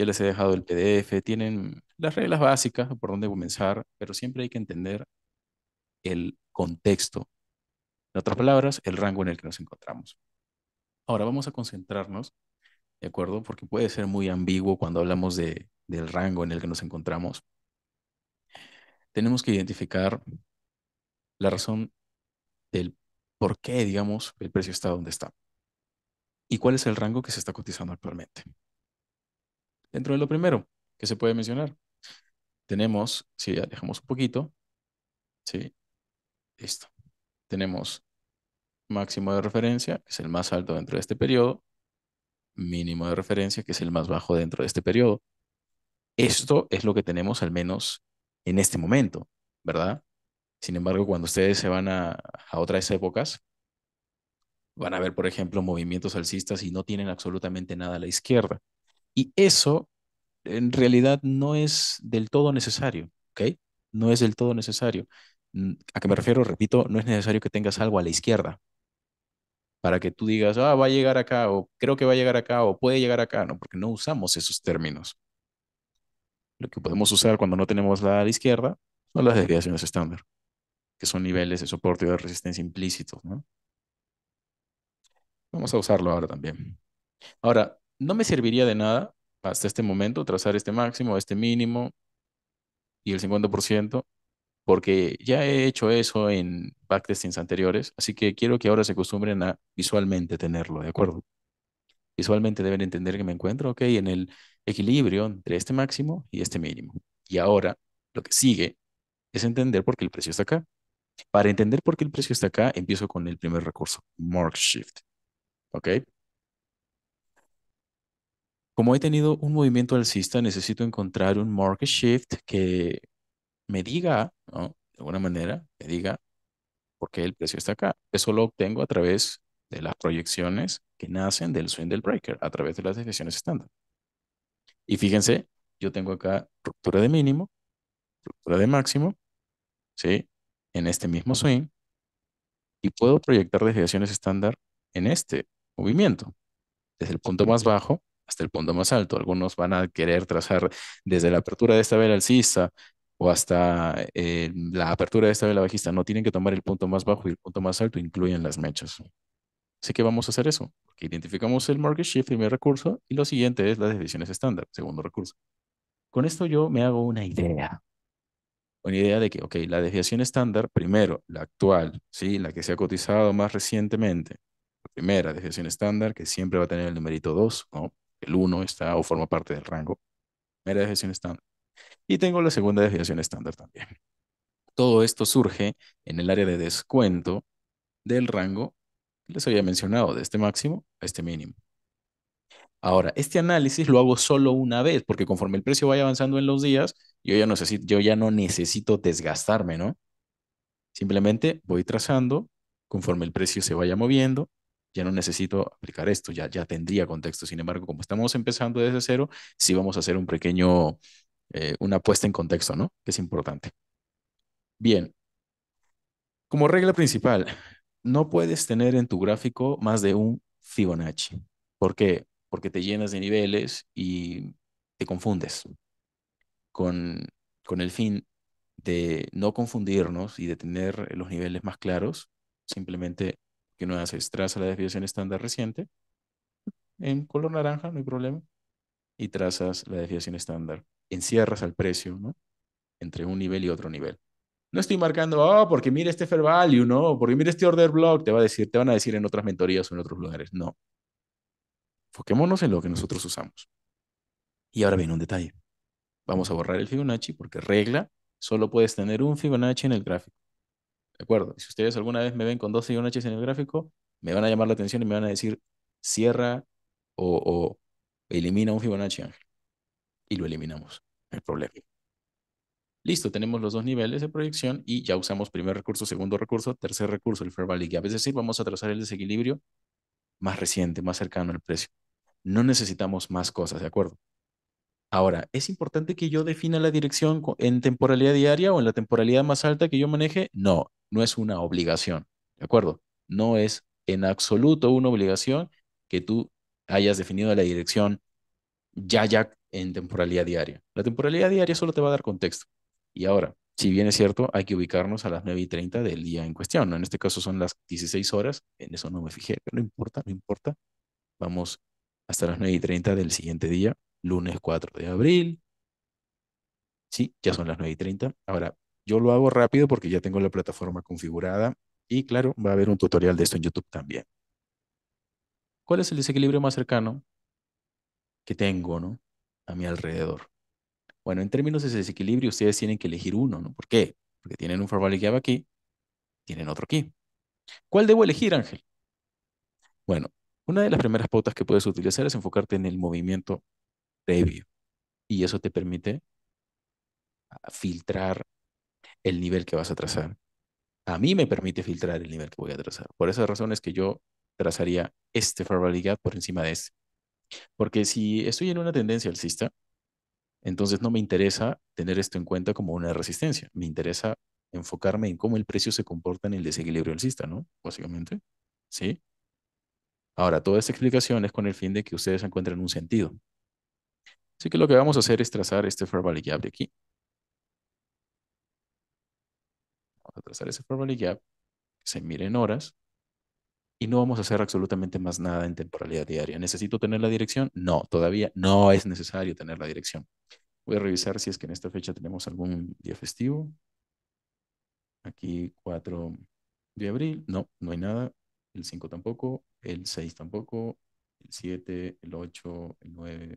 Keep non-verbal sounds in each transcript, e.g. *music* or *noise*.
Ya les he dejado el PDF, tienen las reglas básicas por dónde comenzar, pero siempre hay que entender el contexto. En otras palabras, el rango en el que nos encontramos. Ahora vamos a concentrarnos, ¿de acuerdo? Porque puede ser muy ambiguo cuando hablamos del rango en el que nos encontramos. Tenemos que identificar la razón del por qué, digamos, el precio está donde está y cuál es el rango que se está cotizando actualmente dentro de lo primero que se puede mencionar. Tenemos, si dejamos un poquito, ¿sí? Listo. Tenemos máximo de referencia, que es el más alto dentro de este periodo, mínimo de referencia, que es el más bajo dentro de este periodo. Esto es lo que tenemos al menos en este momento, ¿verdad? Sin embargo, cuando ustedes se van a, a otras épocas, van a ver, por ejemplo, movimientos alcistas y no tienen absolutamente nada a la izquierda. Y eso en realidad no es del todo necesario, ¿ok? No es del todo necesario. ¿A qué me refiero? Repito, no es necesario que tengas algo a la izquierda para que tú digas, ah, va a llegar acá, o creo que va a llegar acá, o puede llegar acá, no, porque no usamos esos términos. Lo que podemos usar cuando no tenemos la a la izquierda son las desviaciones estándar, que son niveles de soporte y de resistencia implícitos, ¿no? Vamos a usarlo ahora también. Ahora, no me serviría de nada hasta este momento trazar este máximo, este mínimo y el 50%, porque ya he hecho eso en backtestings anteriores, así que quiero que ahora se acostumbren a visualmente tenerlo, ¿de acuerdo? Visualmente deben entender que me encuentro, ok, en el equilibrio entre este máximo y este mínimo. Y ahora lo que sigue es entender por qué el precio está acá. Para entender por qué el precio está acá, empiezo con el primer recurso, Mark Shift. ¿Ok? Como he tenido un movimiento alcista, necesito encontrar un market shift que me diga, ¿no? de alguna manera, me diga por qué el precio está acá. Eso lo obtengo a través de las proyecciones que nacen del swing del breaker, a través de las definiciones estándar. Y fíjense, yo tengo acá ruptura de mínimo, ruptura de máximo, ¿sí? En este mismo swing, y puedo proyectar desviaciones estándar en este movimiento, desde el punto más bajo hasta el punto más alto. Algunos van a querer trazar desde la apertura de esta vela alcista o hasta eh, la apertura de esta vela bajista. No tienen que tomar el punto más bajo y el punto más alto incluyen las mechas. Así que vamos a hacer eso, porque identificamos el market shift, primer recurso, y lo siguiente es las decisiones estándar, segundo recurso. Con esto yo me hago una idea. Una idea de que, ok, la desviación estándar, primero, la actual, ¿sí? la que se ha cotizado más recientemente, la primera desviación estándar, que siempre va a tener el numerito 2, ¿no? el 1 está o forma parte del rango. Primera desviación estándar. Y tengo la segunda desviación estándar también. Todo esto surge en el área de descuento del rango que les había mencionado, de este máximo a este mínimo. Ahora, este análisis lo hago solo una vez, porque conforme el precio vaya avanzando en los días, yo ya, yo ya no necesito desgastarme, ¿no? Simplemente voy trazando conforme el precio se vaya moviendo, ya no necesito aplicar esto, ya, ya tendría contexto. Sin embargo, como estamos empezando desde cero, sí vamos a hacer un pequeño, eh, una puesta en contexto, ¿no? Que es importante. Bien. Como regla principal, no puedes tener en tu gráfico más de un Fibonacci. ¿Por qué? Porque te llenas de niveles y te confundes con, con el fin de no confundirnos y de tener los niveles más claros, simplemente que no haces? traza la desviación estándar reciente en color naranja, no hay problema, y trazas la desviación estándar. Encierras al precio, ¿no? Entre un nivel y otro nivel. No estoy marcando, oh, porque mira este fair value, no, porque mira este order block, te va a decir, te van a decir en otras mentorías o en otros lugares. No. Foquémonos en lo que nosotros usamos. Y ahora viene un detalle. Vamos a borrar el Fibonacci porque regla, solo puedes tener un Fibonacci en el gráfico. ¿De acuerdo? si ustedes alguna vez me ven con dos y en el gráfico, me van a llamar la atención y me van a decir, cierra o, elimina un Fibonacci Y lo eliminamos, el problema. Listo, tenemos los dos niveles de proyección y ya usamos primer recurso, segundo recurso, tercer recurso, el fair value gap. Es decir, vamos a trazar el desequilibrio más reciente, más cercano al precio. No necesitamos más cosas, ¿de acuerdo? Ahora, ¿es importante que yo defina la dirección en temporalidad diaria o en la temporalidad más alta que yo maneje? No, no es una obligación, ¿de acuerdo? No es en absoluto una obligación que tú hayas definido la dirección ya, ya en temporalidad diaria. La temporalidad diaria solo te va a dar contexto. Y ahora, si bien es cierto, hay que ubicarnos a las 9 y 30 del día en cuestión. ¿no? En este caso son las 16 horas, en eso no me fijé, no importa, no importa. Vamos hasta las 9 y 30 del siguiente día lunes 4 de abril. Sí, ya son las 9 y 30. Ahora, yo lo hago rápido porque ya tengo la plataforma configurada y claro, va a haber un tutorial de esto en YouTube también. ¿Cuál es el desequilibrio más cercano que tengo ¿no? a mi alrededor? Bueno, en términos de desequilibrio, ustedes tienen que elegir uno, ¿no? ¿Por qué? Porque tienen un formal aquí, tienen otro aquí. ¿Cuál debo elegir, Ángel? Bueno, una de las primeras pautas que puedes utilizar es enfocarte en el movimiento y eso te permite filtrar el nivel que vas a trazar. A mí me permite filtrar el nivel que voy a trazar. Por esas razones que yo trazaría este Gap por encima de este. Porque si estoy en una tendencia alcista, entonces no me interesa tener esto en cuenta como una resistencia. Me interesa enfocarme en cómo el precio se comporta en el desequilibrio alcista, ¿no? Básicamente. ¿Sí? Ahora, toda esta explicación es con el fin de que ustedes encuentren un sentido. Así que lo que vamos a hacer es trazar este Fair Valley Gap de aquí. Vamos a trazar ese Fair Valley Gap, se mire en horas, y no vamos a hacer absolutamente más nada en temporalidad diaria. ¿Necesito tener la dirección? No, todavía no es necesario tener la dirección. Voy a revisar si es que en esta fecha tenemos algún día festivo. Aquí 4 de abril, no, no hay nada. El 5 tampoco, el 6 tampoco, el 7, el 8, el 9,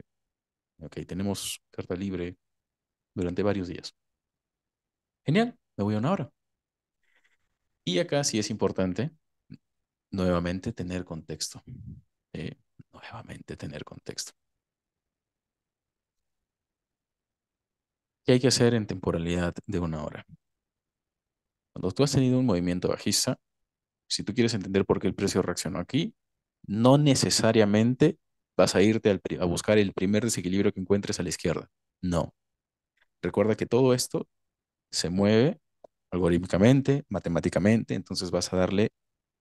Ok, tenemos carta libre durante varios días. Genial, me voy a una hora. Y acá sí es importante, nuevamente, tener contexto. Eh, nuevamente, tener contexto. ¿Qué hay que hacer en temporalidad de una hora? Cuando tú has tenido un movimiento bajista, si tú quieres entender por qué el precio reaccionó aquí, no necesariamente vas a irte a buscar el primer desequilibrio que encuentres a la izquierda. No. Recuerda que todo esto se mueve algorítmicamente, matemáticamente, entonces vas a darle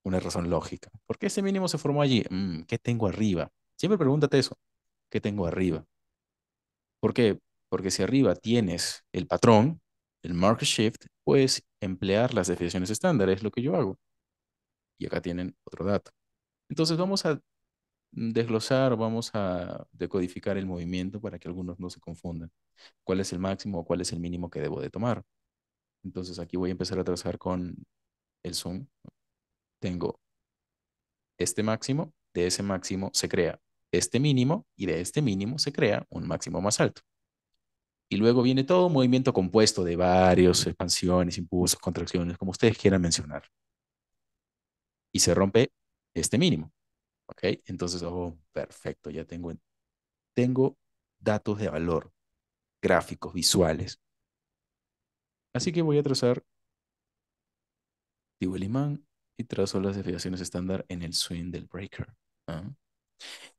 una razón lógica. ¿Por qué ese mínimo se formó allí? Mm, ¿Qué tengo arriba? Siempre pregúntate eso. ¿Qué tengo arriba? ¿Por qué? Porque si arriba tienes el patrón, el market shift, puedes emplear las definiciones estándar, es lo que yo hago. Y acá tienen otro dato. Entonces vamos a desglosar, vamos a decodificar el movimiento para que algunos no se confundan. ¿Cuál es el máximo o cuál es el mínimo que debo de tomar? Entonces aquí voy a empezar a trazar con el zoom. Tengo este máximo, de ese máximo se crea este mínimo y de este mínimo se crea un máximo más alto. Y luego viene todo un movimiento compuesto de varios expansiones, impulsos, contracciones, como ustedes quieran mencionar. Y se rompe este mínimo. ¿Ok? Entonces, oh, perfecto, ya tengo, tengo datos de valor, gráficos, visuales. Así que voy a trazar, digo el imán, y trazo las desviaciones estándar en el swing del breaker. ¿ah?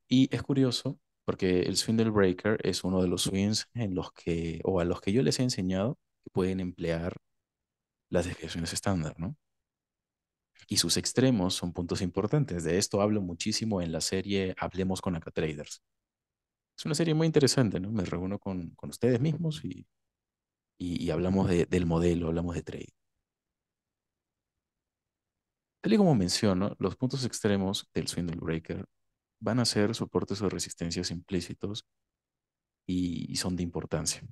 Y es curioso porque el swing del breaker es uno de los swings en los que, o a los que yo les he enseñado que pueden emplear las desviaciones estándar, ¿no? y sus extremos son puntos importantes. De esto hablo muchísimo en la serie Hablemos con Acatraders. Es una serie muy interesante, ¿no? Me reúno con, ustedes mismos y, hablamos del modelo, hablamos de trade. Tal y como menciono, los puntos extremos del swindle breaker van a ser soportes o resistencias implícitos y son de importancia.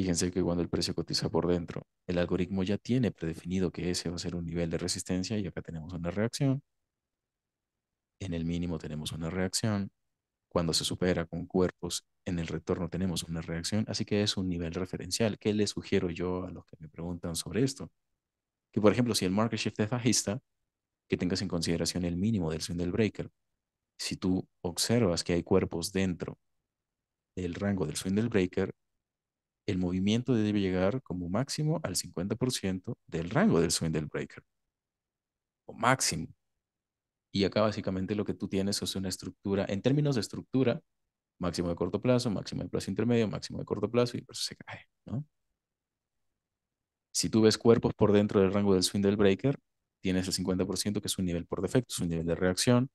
Fíjense que cuando el precio cotiza por dentro, el algoritmo ya tiene predefinido que ese va a ser un nivel de resistencia y acá tenemos una reacción. En el mínimo tenemos una reacción. Cuando se supera con cuerpos, en el retorno tenemos una reacción. Así que es un nivel referencial. ¿Qué le sugiero yo a los que me preguntan sobre esto? Que por ejemplo, si el market shift es bajista, que tengas en consideración el mínimo del swing del breaker. Si tú observas que hay cuerpos dentro del rango del swing del breaker, el movimiento debe llegar como máximo al 50% del rango del swing del breaker. O máximo. Y acá básicamente lo que tú tienes es una estructura, en términos de estructura, máximo de corto plazo, máximo de plazo intermedio, máximo de corto plazo y por eso se cae, ¿no? Si tú ves cuerpos por dentro del rango del swing del breaker, tienes el 50% que es un nivel por defecto, es un nivel de reacción.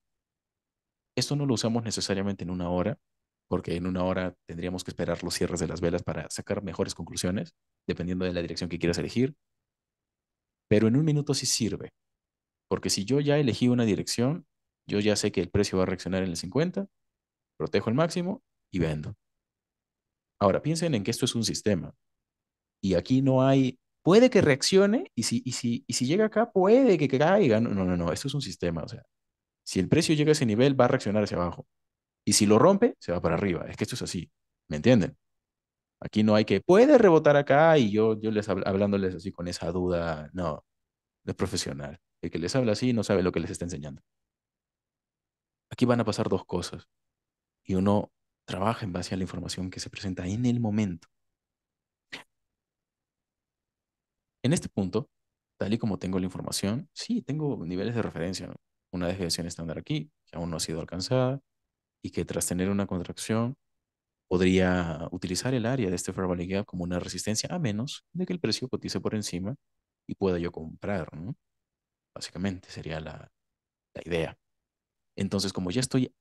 Esto no lo usamos necesariamente en una hora, porque en una hora tendríamos que esperar los cierres de las velas para sacar mejores conclusiones, dependiendo de la dirección que quieras elegir. Pero en un minuto sí sirve, porque si yo ya elegí una dirección, yo ya sé que el precio va a reaccionar en el 50, protejo el máximo y vendo. Ahora, piensen en que esto es un sistema y aquí no hay, puede que reaccione y si, y si, y si llega acá, puede que caiga. No, no, no, esto es un sistema. O sea, si el precio llega a ese nivel, va a reaccionar hacia abajo. Y si lo rompe, se va para arriba. Es que esto es así, ¿me entienden? Aquí no hay que, puede rebotar acá y yo, yo les hablándoles así con esa duda, no, de es profesional. El que les habla así no sabe lo que les está enseñando. Aquí van a pasar dos cosas. Y uno trabaja en base a la información que se presenta en el momento. En este punto, tal y como tengo la información, sí, tengo niveles de referencia. Una desviación estándar aquí, que aún no ha sido alcanzada, y que tras tener una contracción podría utilizar el área de este fair como una resistencia a menos de que el precio cotice por encima y pueda yo comprar, Básicamente sería la, idea. Entonces, como ya estoy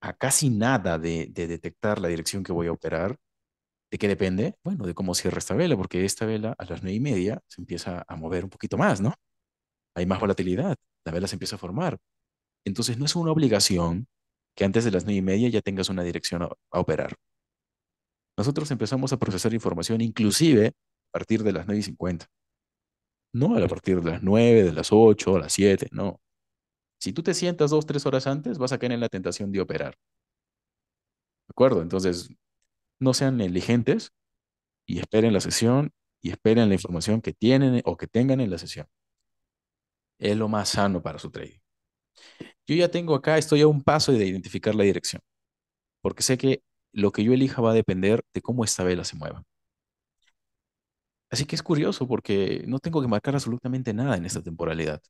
a casi nada de, de, detectar la dirección que voy a operar, ¿de qué depende? Bueno, de cómo cierra esta vela, porque esta vela a las nueve y media se empieza a mover un poquito más, ¿no? Hay más volatilidad, la vela se empieza a formar. Entonces, no es una obligación que antes de las nueve y media ya tengas una dirección a, operar. Nosotros empezamos a procesar información inclusive a partir de las 9 y 50. No a partir de las 9, de las 8, a las 7, no. Si tú te sientas dos, tres horas antes, vas a caer en la tentación de operar. ¿De acuerdo? Entonces, no sean negligentes y esperen la sesión y esperen la información que tienen o que tengan en la sesión. Es lo más sano para su trading. Yo ya tengo acá, estoy a un paso de identificar la dirección, porque sé que lo que yo elija va a depender de cómo esta vela se mueva. Así que es curioso porque no tengo que marcar absolutamente nada en esta temporalidad.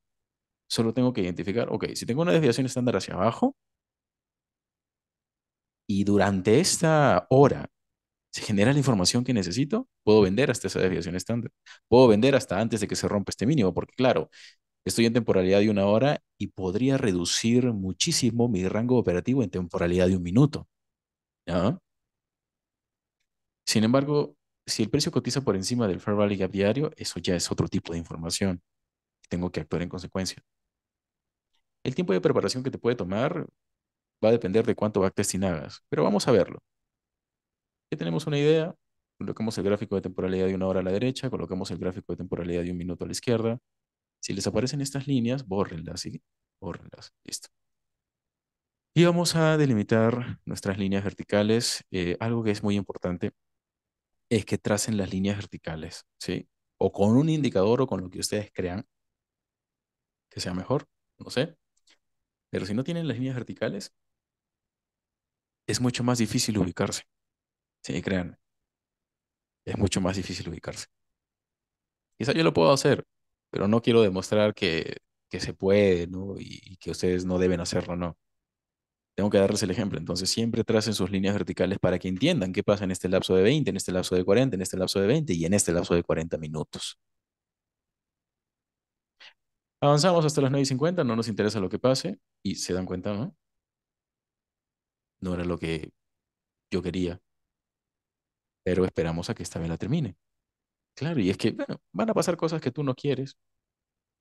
Solo tengo que identificar, ok, si tengo una desviación estándar hacia abajo y durante esta hora se genera la información que necesito, puedo vender hasta esa desviación estándar. Puedo vender hasta antes de que se rompa este mínimo, porque claro, Estoy en temporalidad de una hora y podría reducir muchísimo mi rango operativo en temporalidad de un minuto. Sin embargo, si el precio cotiza por encima del fair value gap diario, eso ya es otro tipo de información. Tengo que actuar en consecuencia. El tiempo de preparación que te puede tomar va a depender de cuánto backtesting hagas, pero vamos a verlo. Ya tenemos una idea, colocamos el gráfico de temporalidad de una hora a la derecha, colocamos el gráfico de temporalidad de un minuto a la izquierda, si les aparecen estas líneas, bórrenlas, ¿sí? Bórrenlas, listo. Y vamos a delimitar nuestras líneas verticales. Eh, algo que es muy importante es que tracen las líneas verticales, ¿sí? O con un indicador o con lo que ustedes crean que sea mejor, no sé. Pero si no tienen las líneas verticales, es mucho más difícil ubicarse. Sí, créanme. Es mucho más difícil ubicarse. Quizá yo lo puedo hacer, pero no quiero demostrar que, que se puede, ¿no? Y, que ustedes no deben hacerlo, no. Tengo que darles el ejemplo. Entonces, siempre tracen sus líneas verticales para que entiendan qué pasa en este lapso de 20, en este lapso de 40, en este lapso de 20 y en este lapso de 40 minutos. Avanzamos hasta las 9 y no nos interesa lo que pase y se dan cuenta, ¿no? No era lo que yo quería. Pero esperamos a que esta vez la termine. Claro, y es que bueno, van a pasar cosas que tú no quieres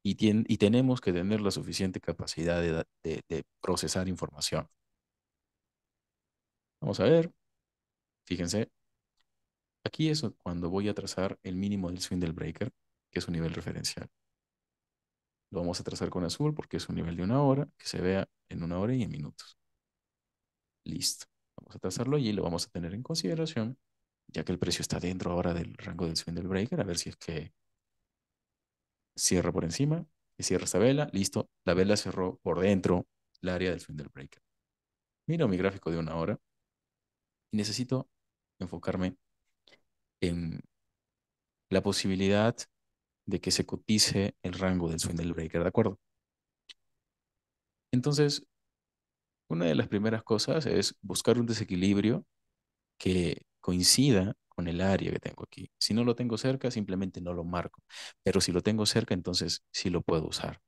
y, y tenemos que tener la suficiente capacidad de, procesar información. Vamos a ver, fíjense, aquí es cuando voy a trazar el mínimo del swing del breaker, que es un nivel referencial. Lo vamos a trazar con azul porque es un nivel de una hora, que se vea en una hora y en minutos. Listo. Vamos a trazarlo allí, lo vamos a tener en consideración ya que el precio está dentro ahora del rango del swing del breaker, a ver si es que cierra por encima y cierra esta vela, listo, la vela cerró por dentro el área del swing del breaker. Miro mi gráfico de una hora y necesito enfocarme en la posibilidad de que se cotice el rango del swing del breaker, ¿de acuerdo? Entonces, una de las primeras cosas es buscar un desequilibrio que coincida con el área que tengo aquí. Si no lo tengo cerca, simplemente no lo marco. Pero si lo tengo cerca, entonces sí lo puedo usar.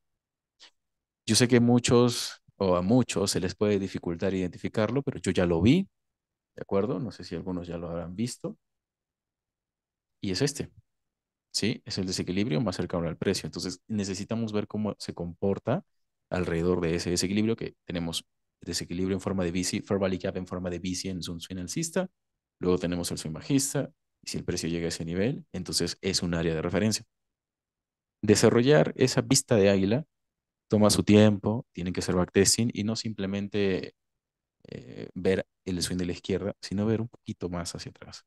Yo sé que muchos o a muchos se les puede dificultar identificarlo, pero yo ya lo vi, ¿de acuerdo? No sé si algunos ya lo habrán visto. Y es este, ¿sí? Es el desequilibrio más cercano al precio. Entonces necesitamos ver cómo se comporta alrededor de ese desequilibrio que tenemos desequilibrio en forma de bici, fair value gap en forma de bici en Zoom alcista. Luego tenemos el swing bajista, y si el precio llega a ese nivel, entonces es un área de referencia. Desarrollar esa vista de águila toma su tiempo, tiene que ser backtesting y no simplemente eh, ver el swing de la izquierda, sino ver un poquito más hacia atrás,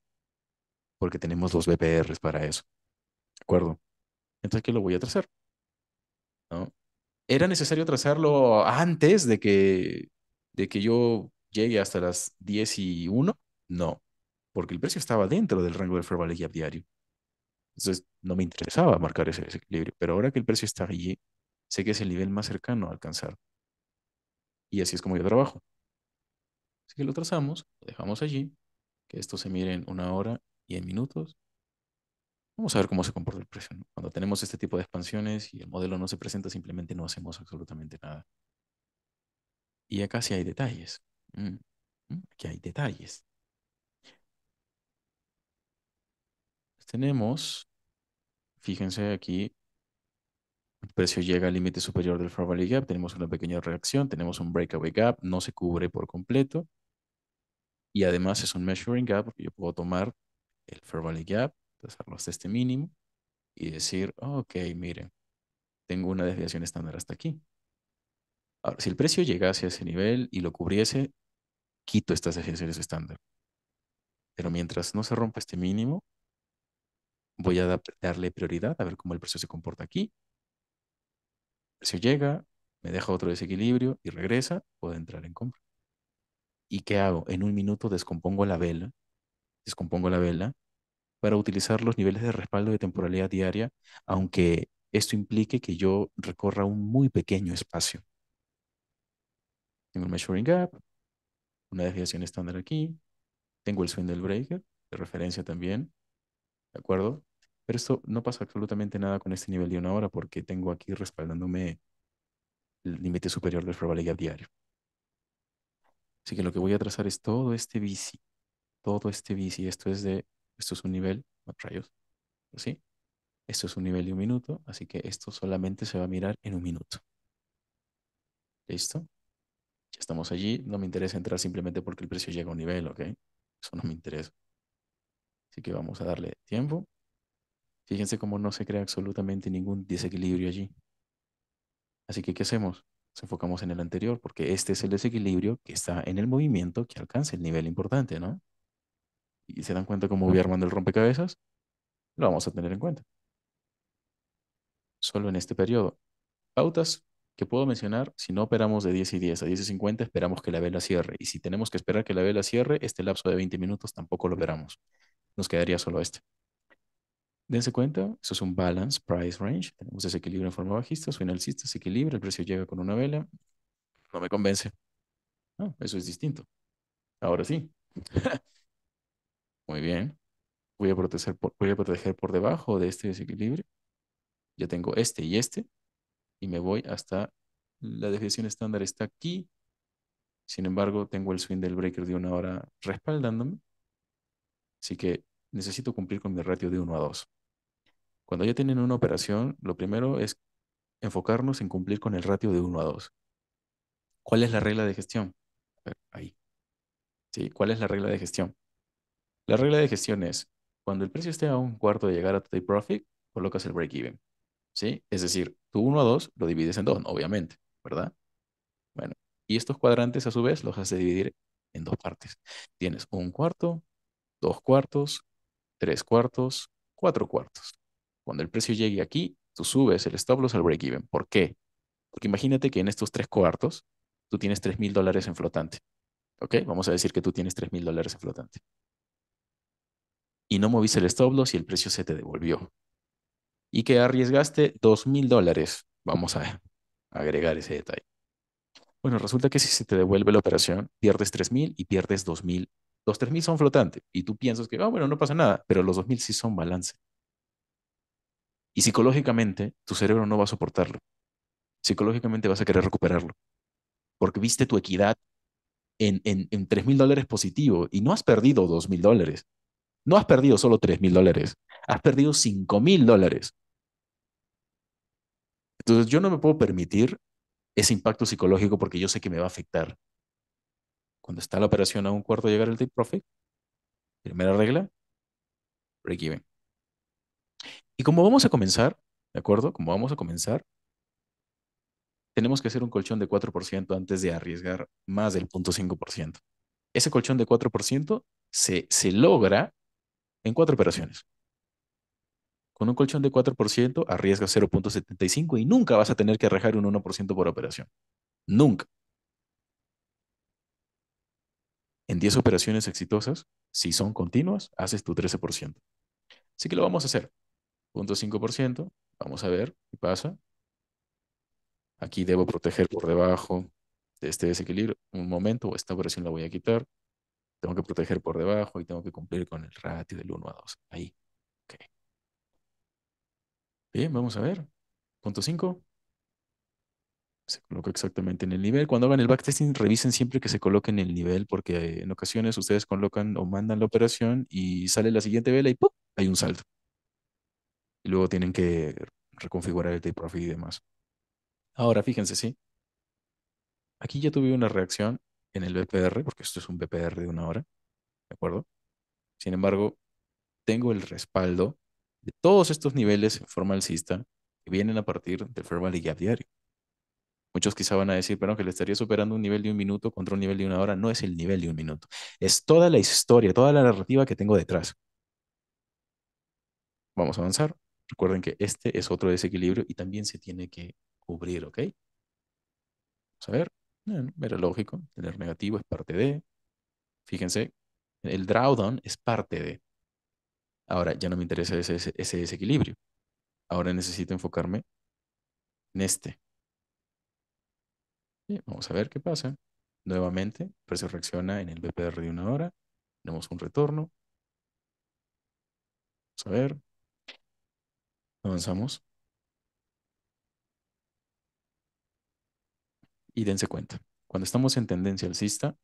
porque tenemos los BPRs para eso. ¿De acuerdo? Entonces, ¿qué lo voy a trazar? ¿No? Era necesario trazarlo antes de que, de que yo llegue hasta las 10 y 1? No, porque el precio estaba dentro del rango del fair diario. Entonces, no me interesaba marcar ese desequilibrio, pero ahora que el precio está allí, sé que es el nivel más cercano a alcanzar. Y así es como yo trabajo. Así que lo trazamos, lo dejamos allí, que esto se mire en una hora y en minutos. Vamos a ver cómo se comporta el precio. Cuando tenemos este tipo de expansiones y el modelo no se presenta, simplemente no hacemos absolutamente nada. Y acá sí hay detalles. Mm, mm, aquí hay detalles. tenemos, fíjense aquí, el precio llega al límite superior del Fair Value Gap, tenemos una pequeña reacción, tenemos un Breakaway Gap, no se cubre por completo. Y además es un Measuring Gap, yo puedo tomar el Fair Value Gap, pasarlo hasta este mínimo y decir, ok, miren, tengo una desviación estándar hasta aquí. Ahora, si el precio llegase a ese nivel y lo cubriese, quito estas desviaciones estándar. Pero mientras no se rompa este mínimo, Voy a darle prioridad a ver cómo el precio se comporta aquí. Si llega, me deja otro desequilibrio y regresa, puedo entrar en compra. ¿Y qué hago? En un minuto descompongo la vela, descompongo la vela para utilizar los niveles de respaldo de temporalidad diaria, aunque esto implique que yo recorra un muy pequeño espacio. Tengo el measuring gap, una desviación estándar aquí, tengo el swing del breaker, de referencia también, ¿de acuerdo? Pero esto no pasa absolutamente nada con este nivel de una hora porque tengo aquí respaldándome el límite superior de probabilidad diario. Así que lo que voy a trazar es todo este bici, todo este bici. Esto es de, esto es un nivel, no rayos, pues ¿sí? Esto es un nivel de un minuto, así que esto solamente se va a mirar en un minuto. ¿Listo? Ya estamos allí. No me interesa entrar simplemente porque el precio llega a un nivel, ¿ok? Eso no me interesa. Así que vamos a darle tiempo. Fíjense cómo no se crea absolutamente ningún desequilibrio allí. Así que, ¿qué hacemos? Nos enfocamos en el anterior, porque este es el desequilibrio que está en el movimiento que alcanza el nivel importante, ¿no? Y se dan cuenta cómo voy armando el rompecabezas, lo vamos a tener en cuenta. Solo en este periodo. Pautas que puedo mencionar, si no operamos de 10 y 10 a 10 y 50, esperamos que la vela cierre. Y si tenemos que esperar que la vela cierre, este lapso de 20 minutos tampoco lo operamos. Nos quedaría solo este. Dense cuenta, eso es un balance price range. Tenemos ese equilibrio en forma bajista, suena alcista, se equilibra, el precio llega con una vela. No me convence. Ah, eso es distinto. Ahora sí. *laughs* Muy bien. Voy a, proteger por, voy a proteger por debajo de este desequilibrio. Ya tengo este y este. Y me voy hasta la definición estándar está aquí. Sin embargo, tengo el swing del breaker de una hora respaldándome. Así que necesito cumplir con mi ratio de 1 a 2. Cuando ya tienen una operación, lo primero es enfocarnos en cumplir con el ratio de 1 a 2. ¿Cuál es la regla de gestión? ahí. ¿Sí? ¿Cuál es la regla de gestión? La regla de gestión es, cuando el precio esté a un cuarto de llegar a tu take profit, colocas el break-even. ¿Sí? Es decir, tu 1 a 2 lo divides en 2, obviamente, ¿verdad? Bueno, y estos cuadrantes a su vez los haces dividir en dos partes. Tienes un cuarto, dos cuartos, tres cuartos, cuatro cuartos. Cuando el precio llegue aquí, tú subes el stop loss al break-even. ¿Por qué? Porque imagínate que en estos tres cuartos tú tienes $3,000 mil dólares en flotante. ¿Ok? Vamos a decir que tú tienes $3,000 mil dólares en flotante. Y no moviste el stop loss y el precio se te devolvió. Y que arriesgaste $2,000. mil dólares. Vamos a agregar ese detalle. Bueno, resulta que si se te devuelve la operación, pierdes $3,000 y pierdes $2,000. mil. Los $3,000 mil son flotantes. Y tú piensas que, ah, bueno, no pasa nada. Pero los $2,000 sí son balance. Y psicológicamente, tu cerebro no va a soportarlo. Psicológicamente vas a querer recuperarlo. Porque viste tu equidad en, en, 3 mil dólares positivo y no has perdido 2 mil dólares. No has perdido solo 3 mil dólares. Has perdido 5 mil dólares. Entonces yo no me puedo permitir ese impacto psicológico porque yo sé que me va a afectar. Cuando está la operación a un cuarto de llegar el take profit, primera regla, break even. Y como vamos a comenzar, ¿de acuerdo? Como vamos a comenzar, tenemos que hacer un colchón de 4% antes de arriesgar más del 0.5%. Ese colchón de 4% se, se logra en cuatro operaciones. Con un colchón de 4% arriesgas 0.75 y nunca vas a tener que arriesgar un 1% por operación. Nunca. En 10 operaciones exitosas, si son continuas, haces tu 13%. Así que lo vamos a hacer. 0.5%. Vamos a ver qué pasa. Aquí debo proteger por debajo de este desequilibrio. Un momento, esta operación la voy a quitar. Tengo que proteger por debajo y tengo que cumplir con el ratio del 1 a 2. Ahí. Bien, vamos a ver. Punto 5. Se coloca exactamente en el nivel. Cuando hagan el backtesting, revisen siempre que se coloque en el nivel, porque en ocasiones ustedes colocan o mandan la operación y sale la siguiente vela y ¡pum! hay un salto y luego tienen que reconfigurar el tape-profit y demás. Ahora, fíjense, sí. Aquí ya tuve una reacción en el BPR, porque esto es un BPR de una hora, ¿de acuerdo? Sin embargo, tengo el respaldo de todos estos niveles en forma alcista que vienen a partir del Fair y Gap diario. Muchos quizá van a decir, pero que le estaría superando un nivel de un minuto contra un nivel de una hora. No es el nivel de un minuto. Es toda la historia, toda la narrativa que tengo detrás. Vamos a avanzar. Recuerden que este es otro desequilibrio y también se tiene que cubrir, ¿ok? Vamos a ver. Era lógico, tener negativo es parte de. Fíjense, el drawdown es parte de. Ahora ya no me interesa ese, desequilibrio. Ahora necesito enfocarme en este. vamos a ver qué pasa. Nuevamente, el pues precio reacciona en el BPR de una hora. Tenemos un retorno. Vamos a ver. Avanzamos. Y dense cuenta, cuando estamos en tendencia alcista,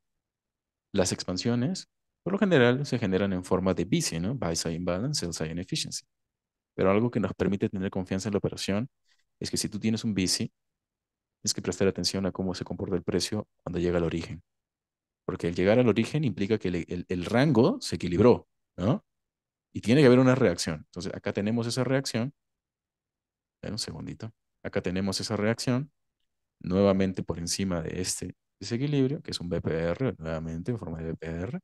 las expansiones por lo general se generan en forma de BICI, ¿no? Buy side imbalance, sell side inefficiency. Pero algo que nos permite tener confianza en la operación es que si tú tienes un BICI, tienes que prestar atención a cómo se comporta el precio cuando llega al origen. Porque el llegar al origen implica que el rango se equilibró, ¿no? Y tiene que haber una reacción. Entonces, acá tenemos esa reacción un segundito. Acá tenemos esa reacción, nuevamente por encima de este desequilibrio, que es un BPR, nuevamente en forma de BPR.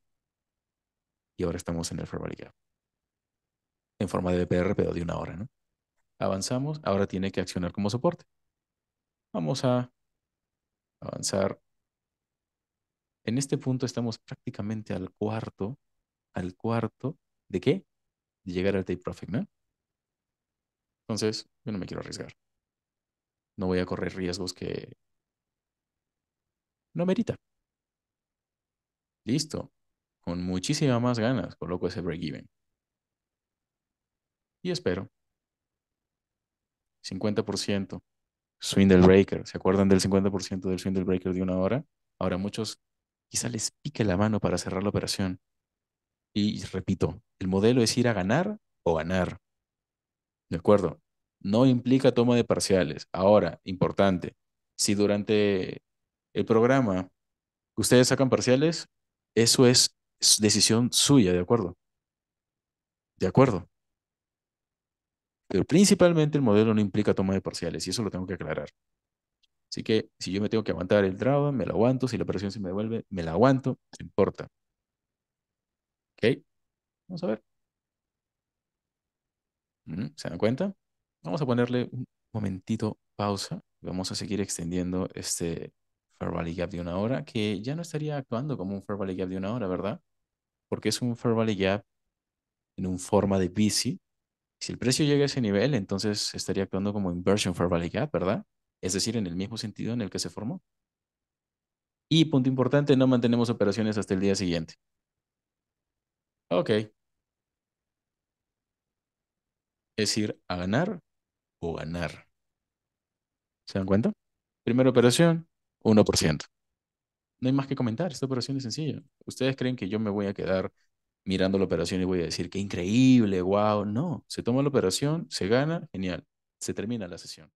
Y ahora estamos en el Ferrari Gap. En forma de BPR, pero de una hora, ¿no? Avanzamos, ahora tiene que accionar como soporte. Vamos a avanzar. En este punto estamos prácticamente al cuarto, al cuarto, ¿de qué? De llegar al take profit, ¿no? Entonces, yo no me quiero arriesgar. No voy a correr riesgos que no merita. Listo. Con muchísimas más ganas coloco ese break-even. Y espero. 50%. Swindle breaker. ¿Se acuerdan del 50% del swindle breaker de una hora? Ahora muchos quizá les pique la mano para cerrar la operación. Y repito, el modelo es ir a ganar o ganar. ¿De acuerdo? No implica toma de parciales. Ahora, importante, si durante el programa ustedes sacan parciales, eso es decisión suya, ¿de acuerdo? ¿De acuerdo? Pero principalmente el modelo no implica toma de parciales y eso lo tengo que aclarar. Así que si yo me tengo que aguantar el drama, me lo aguanto. Si la operación se me devuelve, me la aguanto. No importa. ¿Ok? Vamos a ver. ¿Se dan cuenta? Vamos a ponerle un momentito pausa. Vamos a seguir extendiendo este Fair Value Gap de una hora, que ya no estaría actuando como un Fair Value Gap de una hora, ¿verdad? Porque es un Fair Value Gap en un forma de bici. Si el precio llega a ese nivel, entonces estaría actuando como Inversion Fair Value Gap, ¿verdad? Es decir, en el mismo sentido en el que se formó. Y punto importante, no mantenemos operaciones hasta el día siguiente. Ok, decir a ganar o ganar. ¿Se dan cuenta? Primera operación, 1%. No hay más que comentar, esta operación es sencilla. ¿Ustedes creen que yo me voy a quedar mirando la operación y voy a decir, qué increíble, wow? No, se toma la operación, se gana, genial, se termina la sesión.